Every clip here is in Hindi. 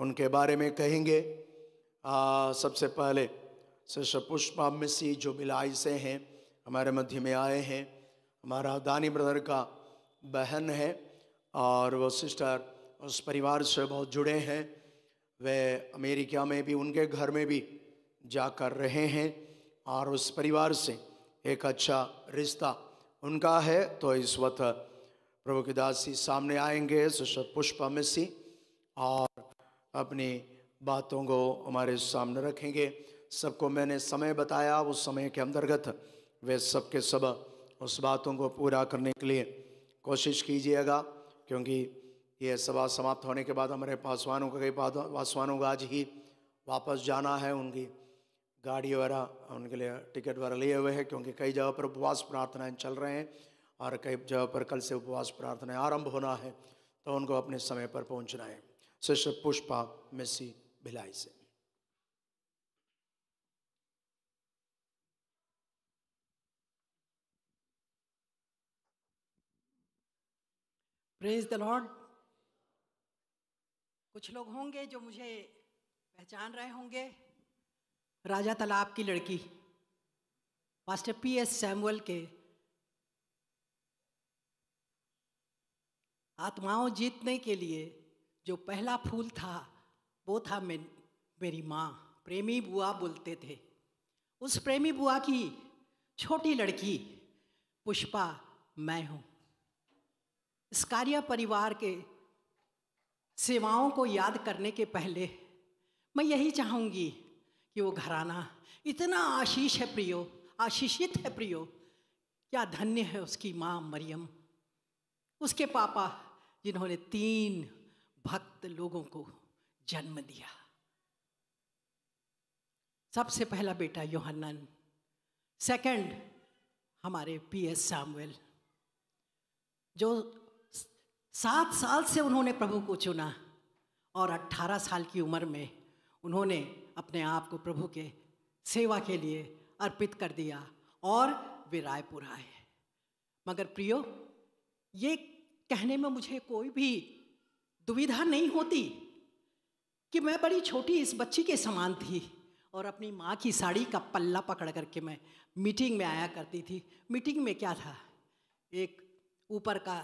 उनके बारे में कहेंगे आ, सबसे पहले शिष्य पुष्पा मिसी जो मिलाई से हैं हमारे मध्य में आए हैं हमारा दानी ब्रदर का बहन है और वो सिस्टर उस परिवार से बहुत जुड़े हैं वे अमेरिका में भी उनके घर में भी जा कर रहे हैं और उस परिवार से एक अच्छा रिश्ता उनका है तो इस वक्त प्रभु की दासी सामने आएंगे सुषद पुष्पा मिसी और अपनी बातों को हमारे सामने रखेंगे सबको मैंने समय बताया उस समय के अंतर्गत वे सब के सब उस बातों को पूरा करने के लिए कोशिश कीजिएगा क्योंकि ये सभा समाप्त होने के बाद हमारे पासवानों का कई पासवानों का आज ही वापस जाना है उनकी गाड़ी वगैरह उनके लिए टिकट वगैरह लिए हुए हैं क्योंकि कई जगह पर उपवास प्रार्थनाएं चल रहे हैं और कई जगह पर कल से उपवास प्रार्थनाएं आरंभ होना है तो उनको अपने समय पर पहुंचना है सिस्टर पुष्पा मेसी भिलाई से प्रेज द लॉर्ड कुछ लोग होंगे जो मुझे पहचान रहे होंगे राजा तालाब की लड़की मास्टर पी एस सैमुअल के आत्माओं जीतने के लिए जो पहला फूल था वो था मे, मेरी माँ प्रेमी बुआ बोलते थे उस प्रेमी बुआ की छोटी लड़की पुष्पा मैं हूँ इस कार्य परिवार के सेवाओं को याद करने के पहले मैं यही चाहूँगी कि वो घराना इतना आशीष है प्रियो आशीषित है प्रियो क्या धन्य है उसकी माँ मरियम उसके पापा जिन्होंने तीन भक्त लोगों को जन्म दिया सबसे पहला बेटा योहन्नन सेकंड हमारे पी एस सामुएल जो सात साल से उन्होंने प्रभु को चुना और अट्ठारह साल की उम्र में उन्होंने अपने आप को प्रभु के सेवा के लिए अर्पित कर दिया और वे रायपुर आए मगर प्रियो ये कहने में मुझे कोई भी दुविधा नहीं होती कि मैं बड़ी छोटी इस बच्ची के समान थी और अपनी माँ की साड़ी का पल्ला पकड़ करके मैं मीटिंग में आया करती थी मीटिंग में क्या था एक ऊपर का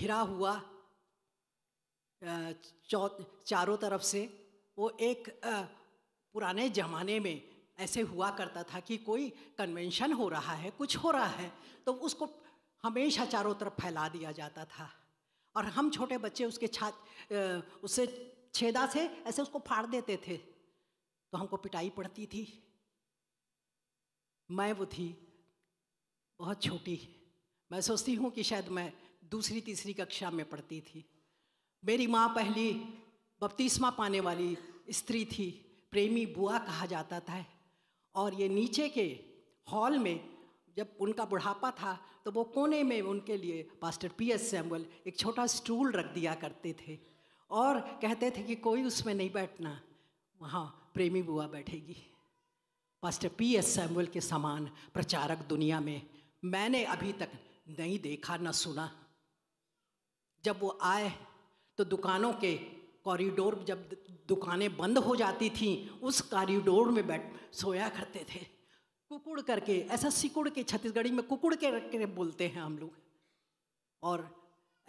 घिरा हुआ चौ चारों तरफ से वो एक पुराने ज़माने में ऐसे हुआ करता था कि कोई कन्वेंशन हो रहा है कुछ हो रहा है तो उसको हमेशा चारों तरफ फैला दिया जाता था और हम छोटे बच्चे उसके छा उससे छेदा से ऐसे उसको फाड़ देते थे तो हमको पिटाई पड़ती थी मैं वो थी बहुत छोटी मैं सोचती हूँ कि शायद मैं दूसरी तीसरी कक्षा में पढ़ती थी मेरी माँ पहली बपतिस्मा पाने वाली स्त्री थी प्रेमी बुआ कहा जाता था और ये नीचे के हॉल में जब उनका बुढ़ापा था तो वो कोने में उनके लिए पास्टर पी एस सैमुअल एक छोटा स्टूल रख दिया करते थे और कहते थे कि कोई उसमें नहीं बैठना वहाँ प्रेमी बुआ बैठेगी पास्टर पी एस सैमुअल के समान प्रचारक दुनिया में मैंने अभी तक नहीं देखा ना सुना जब वो आए तो दुकानों के कॉरिडोर जब दुकानें बंद हो जाती थीं उस कॉरिडोर में बैठ सोया करते थे कुकुड़ करके ऐसा सिकुड़ के छत्तीसगढ़ी में कुकुड़ के करके बोलते हैं हम लोग और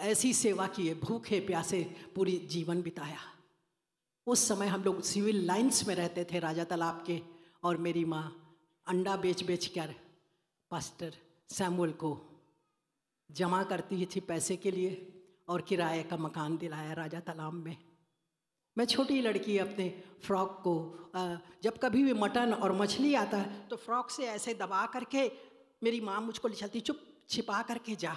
ऐसी सेवा किए भूखे प्यासे पूरी जीवन बिताया उस समय हम लोग सिविल लाइंस में रहते थे राजा तालाब के और मेरी माँ अंडा बेच बेच कर पास्टर सैमुअल को जमा करती थी पैसे के लिए और किराए का मकान दिलाया राजा तालाब में मैं छोटी लड़की अपने फ्रॉक को जब कभी भी मटन और मछली आता है तो फ्रॉक से ऐसे दबा करके मेरी माँ मुझको चलती चुप छिपा करके जा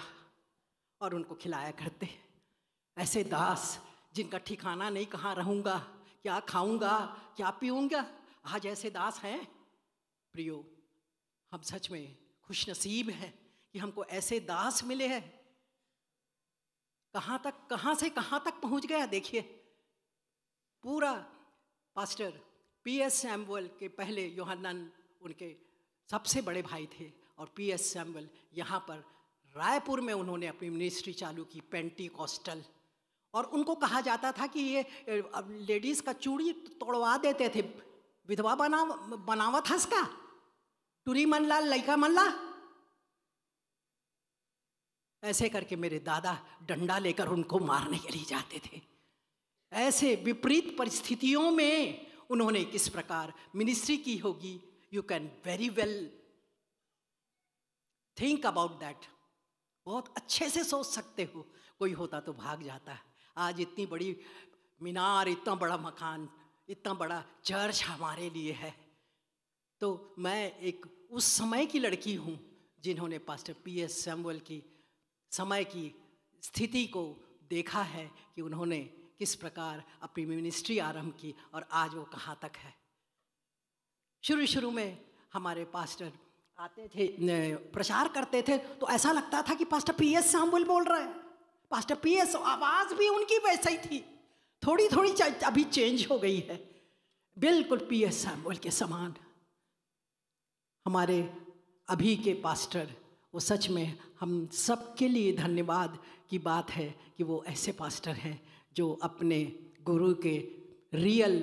और उनको खिलाया करते ऐसे दास जिनका ठिकाना नहीं कहाँ रहूँगा क्या खाऊंगा क्या पीऊँगा आज ऐसे दास हैं प्रियो हम सच में खुश नसीब हैं कि हमको ऐसे दास मिले हैं कहाँ तक कहाँ से कहाँ तक पहुँच गया देखिए पूरा पास्टर पी एस सैम्बल के पहले योहानन उनके सबसे बड़े भाई थे और पी एस सैम्बल यहाँ पर रायपुर में उन्होंने अपनी मिनिस्ट्री चालू की पेंटी कॉस्टल और उनको कहा जाता था कि ये लेडीज़ का चूड़ी तोड़वा देते थे विधवा बना बनावा था इसका टूरी मनला लड़का मनला ऐसे करके मेरे दादा डंडा लेकर उनको मारने के लिए जाते थे ऐसे विपरीत परिस्थितियों में उन्होंने किस प्रकार मिनिस्ट्री की होगी you can very well think about that बहुत अच्छे से सोच सकते हो कोई होता तो भाग जाता है आज इतनी बड़ी मीनार इतना बड़ा मकान इतना बड़ा चर्च हमारे लिए है तो मैं एक उस समय की लड़की हूँ जिन्होंने पास्टर पी एस सैमुअल की समय की स्थिति को देखा है कि उन्होंने किस प्रकार अपनी मिनिस्ट्री आरंभ की और आज वो कहाँ तक है शुरू शुरू में हमारे पास्टर आते थे प्रचार करते थे तो ऐसा लगता था कि पास्टर पी एस सामुल बोल रहे हैं पास्टर पी एस आवाज़ भी उनकी वैसे ही थी थोड़ी थोड़ी अभी चेंज हो गई है बिल्कुल पी एस सैमुअल के समान हमारे अभी के पास्टर वो सच में हम सबके लिए धन्यवाद की बात है कि वो ऐसे पास्टर हैं जो अपने गुरु के रियल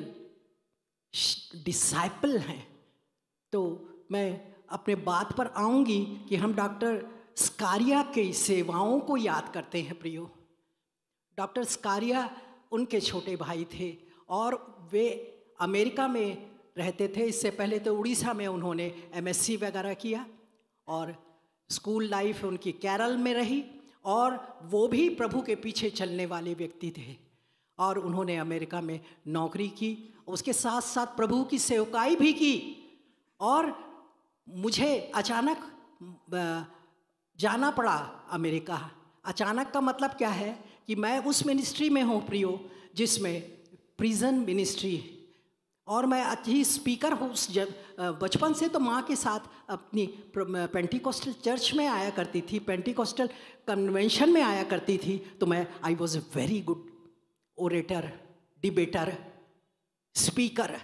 डिसाइपल हैं तो मैं अपने बात पर आऊँगी कि हम डॉक्टर स्कारिया की सेवाओं को याद करते हैं प्रियो डॉक्टर स्कारिया उनके छोटे भाई थे और वे अमेरिका में रहते थे इससे पहले तो उड़ीसा में उन्होंने एमएससी वगैरह किया और स्कूल लाइफ उनकी केरल में रही और वो भी प्रभु के पीछे चलने वाले व्यक्ति थे और उन्होंने अमेरिका में नौकरी की उसके साथ साथ प्रभु की सेवकाई भी की और मुझे अचानक जाना पड़ा अमेरिका अचानक का मतलब क्या है कि मैं उस मिनिस्ट्री में हूँ प्रियो जिसमें प्रिजन मिनिस्ट्री और मैं अच्छी स्पीकर हूँ उस जब बचपन से तो माँ के साथ अपनी पेंटिकॉस्टल चर्च में आया करती थी पेंटिकॉस्टल कन्वेंशन में आया करती थी तो मैं I was a very good orator debater speaker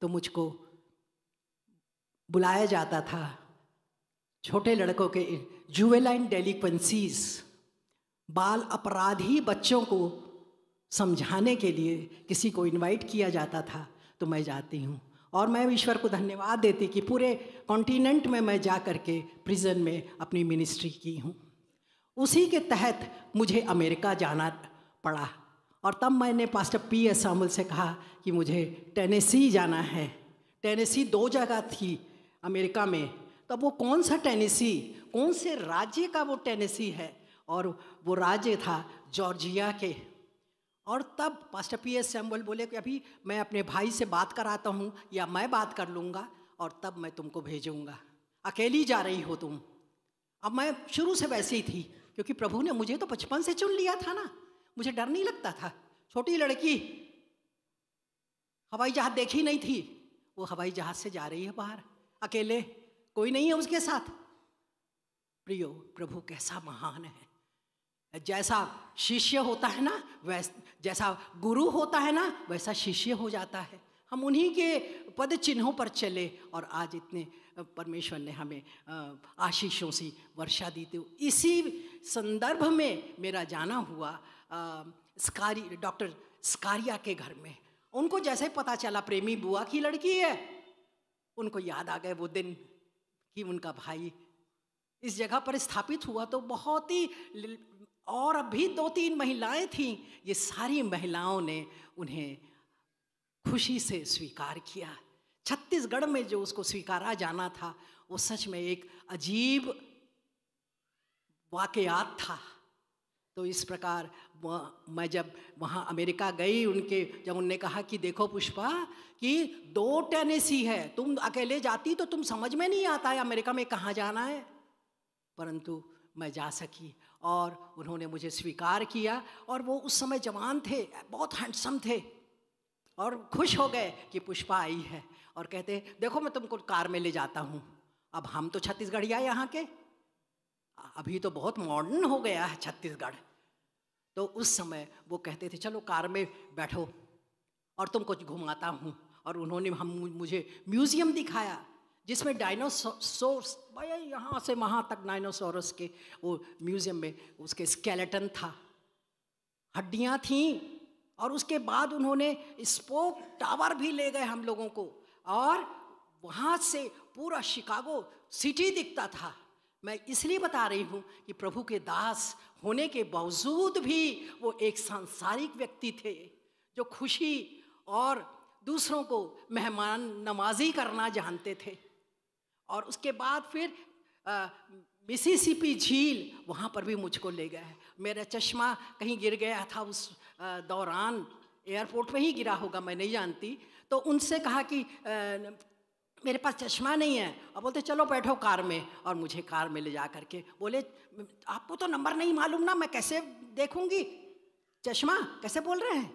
तो मुझको बुलाया जाता था छोटे लड़कों के जुवेलाइन डेलीक्वेंसीज बाल अपराधी बच्चों को समझाने के लिए किसी को इनवाइट किया जाता था तो मैं जाती हूँ और मैं ईश्वर को धन्यवाद देती कि पूरे कॉन्टिनेंट में मैं जा कर के प्रिजन में अपनी मिनिस्ट्री की हूँ उसी के तहत मुझे अमेरिका जाना पड़ा और तब मैंने पास्टर पी एस अमल से कहा कि मुझे टेनेसी जाना है टेनेसी दो जगह थी अमेरिका में तब वो कौन सा टेनेसी कौन से राज्य का वो टेनेसी है और वो राज्य था जॉर्जिया के और तब पास्टर पी एस सैम्बल बोले कि अभी मैं अपने भाई से बात कराता हूँ या मैं बात कर लूँगा और तब मैं तुमको भेजूँगा अकेली जा रही हो तुम अब मैं शुरू से वैसी थी क्योंकि प्रभु ने मुझे तो बचपन से चुन लिया था ना मुझे डर नहीं लगता था छोटी लड़की हवाई जहाज़ देखी नहीं थी वो हवाई जहाज़ से जा रही है बाहर अकेले कोई नहीं है उसके साथ प्रियो प्रभु कैसा महान है जैसा शिष्य होता है ना वैस जैसा गुरु होता है ना वैसा शिष्य हो जाता है हम उन्हीं के पद चिन्हों पर चले और आज इतने परमेश्वर ने हमें आशीषों से वर्षा दी थी तो इसी संदर्भ में मेरा जाना हुआ स्कारी डॉक्टर स्कारिया के घर में उनको जैसे पता चला प्रेमी बुआ की लड़की है उनको याद आ गए वो दिन कि उनका भाई इस जगह पर स्थापित हुआ तो बहुत ही और भी दो तीन महिलाएं थीं ये सारी महिलाओं ने उन्हें खुशी से स्वीकार किया छत्तीसगढ़ में जो उसको स्वीकारा जाना था वो सच में एक अजीब वाकयात था तो इस प्रकार मैं जब वहाँ अमेरिका गई उनके जब उनने कहा कि देखो पुष्पा कि दो टेनेसी है तुम अकेले जाती तो तुम समझ में नहीं आता है अमेरिका में कहाँ जाना है परंतु मैं जा सकी और उन्होंने मुझे स्वीकार किया और वो उस समय जवान थे बहुत हैंडसम थे और खुश हो गए कि पुष्पा आई है और कहते देखो मैं तुमको कार में ले जाता हूँ अब हम तो छत्तीसगढ़िया यहाँ के अभी तो बहुत मॉडर्न हो गया है छत्तीसगढ़ तो उस समय वो कहते थे चलो कार में बैठो और तुम कुछ घुमाता हूँ और उन्होंने हम मुझे म्यूज़ियम दिखाया जिसमें डायनासोर्स भैया यहाँ से वहाँ तक डायनासोरस के वो म्यूजियम में उसके स्केलेटन था हड्डियाँ थीं और उसके बाद उन्होंने स्पोक टावर भी ले गए हम लोगों को और वहाँ से पूरा शिकागो सिटी दिखता था मैं इसलिए बता रही हूँ कि प्रभु के दास होने के बावजूद भी वो एक सांसारिक व्यक्ति थे जो खुशी और दूसरों को मेहमान नमाजी करना जानते थे और उसके बाद फिर मिसिसिपी झील वहाँ पर भी मुझको ले गए मेरा चश्मा कहीं गिर गया था उस दौरान एयरपोर्ट में ही गिरा होगा मैं नहीं जानती तो उनसे कहा कि आ, मेरे पास चश्मा नहीं है और बोलते चलो बैठो कार में और मुझे कार में ले जा करके बोले आपको तो नंबर नहीं मालूम ना मैं कैसे देखूंगी चश्मा कैसे बोल रहे हैं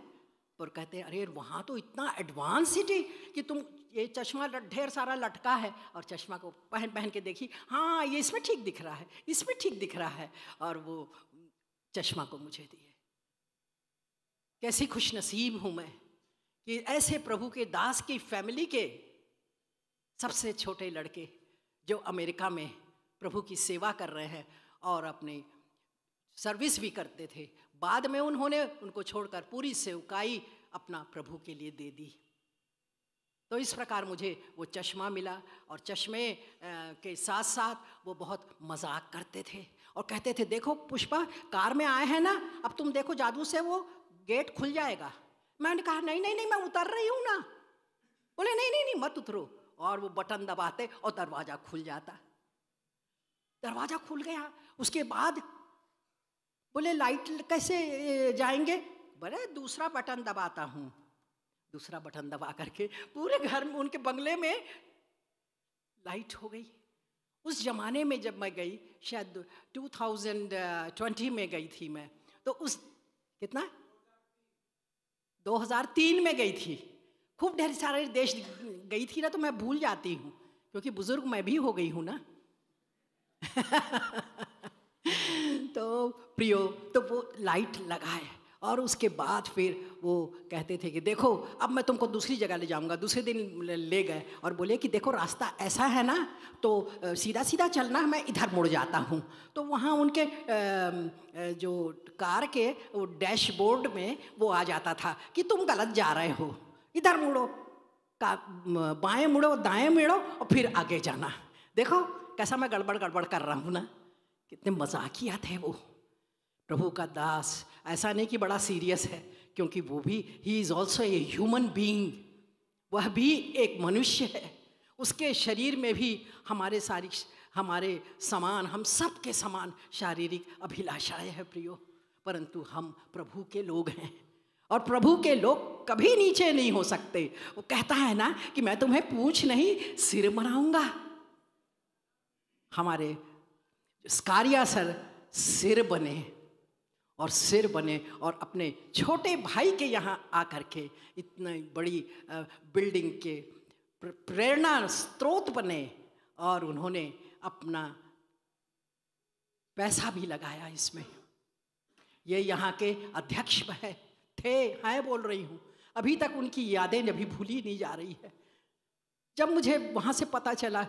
और तो कहते हैं अरे वहाँ तो इतना एडवांस सिटी कि तुम ये चश्मा ढेर सारा लटका है और चश्मा को पहन पहन के देखी हाँ ये इसमें ठीक दिख रहा है इसमें ठीक दिख रहा है और वो चश्मा को मुझे दिए कैसी खुशनसीब हूँ मैं कि ऐसे प्रभु के दास की फैमिली के सबसे छोटे लड़के जो अमेरिका में प्रभु की सेवा कर रहे हैं और अपने सर्विस भी करते थे बाद में उन्होंने उनको छोड़कर पूरी सेवकाई अपना प्रभु के लिए दे दी तो इस प्रकार मुझे वो चश्मा मिला और चश्मे के साथ साथ वो बहुत मजाक करते थे और कहते थे देखो पुष्पा कार में आए हैं ना अब तुम देखो जादू से वो गेट खुल जाएगा मैंने कहा नहीं नहीं नहीं मैं उतर रही हूँ ना बोले नहीं नहीं नहीं मत उतरो और वो बटन दबाते और दरवाज़ा खुल जाता दरवाज़ा खुल गया उसके बाद बोले लाइट कैसे जाएंगे बोले दूसरा बटन दबाता हूँ दूसरा बटन दबा करके पूरे घर में उनके बंगले में लाइट हो गई उस ज़माने में जब मैं गई शायद 2020 में गई थी मैं तो उस कितना 2003 में गई थी खूब ढेर सारे देश गई थी ना तो मैं भूल जाती हूँ क्योंकि बुज़ुर्ग मैं भी हो गई हूँ ना तो प्रियो तो वो लाइट लगाए और उसके बाद फिर वो कहते थे कि देखो अब मैं तुमको दूसरी जगह ले जाऊंगा दूसरे दिन ले गए और बोले कि देखो रास्ता ऐसा है ना तो सीधा सीधा चलना मैं इधर मुड़ जाता हूँ तो वहाँ उनके जो कार के वो डैशबोर्ड में वो आ जाता था कि तुम गलत जा रहे हो इधर मुड़ो का बाएँ मुड़ो दाएँ मुड़ो और फिर आगे जाना देखो कैसा मैं गड़बड़ गड़बड़ कर रहा हूँ ना कितने मजाकिया थे वो प्रभु का दास ऐसा नहीं कि बड़ा सीरियस है क्योंकि वो भी he is also a human being वह भी एक मनुष्य है उसके शरीर में भी हमारे सारी हमारे समान हम सब के समान शारीरिक अभिलाषाएं हैं प्रियो परंतु हम प्रभु के लोग हैं और प्रभु के लोग कभी नीचे नहीं हो सकते वो कहता है ना कि मैं तुम्हें पूछ नहीं सिर बनाऊंगा हमारे स्कारिया सर सिर बने और सिर बने और अपने छोटे भाई के यहाँ आ कर के इतनी बड़ी बिल्डिंग के प्रेरणा स्रोत बने और उन्होंने अपना पैसा भी लगाया इसमें ये यहाँ के अध्यक्ष है थे हैं बोल रही हूँ अभी तक उनकी यादें अभी भूली नहीं जा रही है जब मुझे वहाँ से पता चला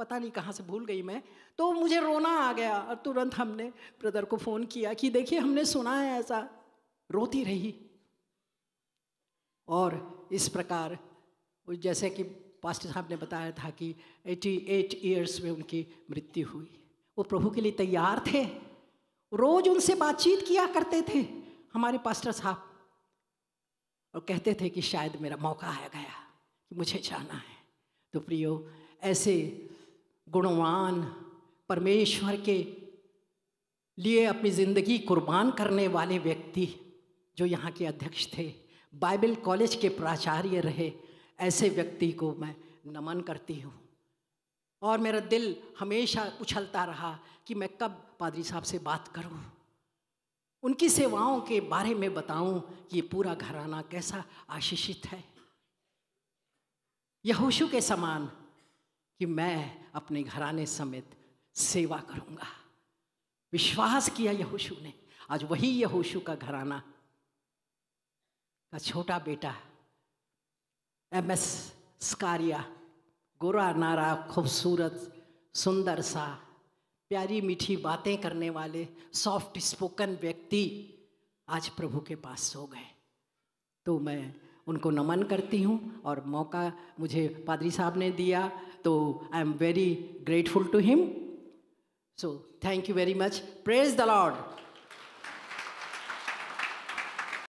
पता नहीं कहाँ से भूल गई मैं तो मुझे रोना आ गया और तुरंत हमने ब्रदर को फ़ोन किया कि देखिए हमने सुना है ऐसा रोती रही और इस प्रकार जैसे कि पास्टर साहब ने बताया था कि 88 इयर्स में उनकी मृत्यु हुई वो प्रभु के लिए तैयार थे रोज़ उनसे बातचीत किया करते थे हमारे पास्टर साहब और कहते थे कि शायद मेरा मौका आ गया कि मुझे जाना है तो प्रियो ऐसे गुणवान परमेश्वर के लिए अपनी ज़िंदगी कुर्बान करने वाले व्यक्ति जो यहाँ के अध्यक्ष थे बाइबल कॉलेज के प्राचार्य रहे ऐसे व्यक्ति को मैं नमन करती हूँ और मेरा दिल हमेशा उछलता रहा कि मैं कब पादरी साहब से बात करूँ उनकी सेवाओं के बारे में बताऊँ कि पूरा घराना कैसा आशीषित है यहोशु के समान कि मैं अपने घराने समेत सेवा करूंगा विश्वास किया यहोशु ने आज वही यहोशु का घराना का छोटा बेटा एम एस स्कारिया गोरा नारा खूबसूरत सुंदर सा प्यारी मीठी बातें करने वाले सॉफ्ट स्पोकन व्यक्ति आज प्रभु के पास सो गए तो मैं उनको नमन करती हूँ और मौका मुझे पादरी साहब ने दिया तो I am very grateful to him so thank you very much praise the Lord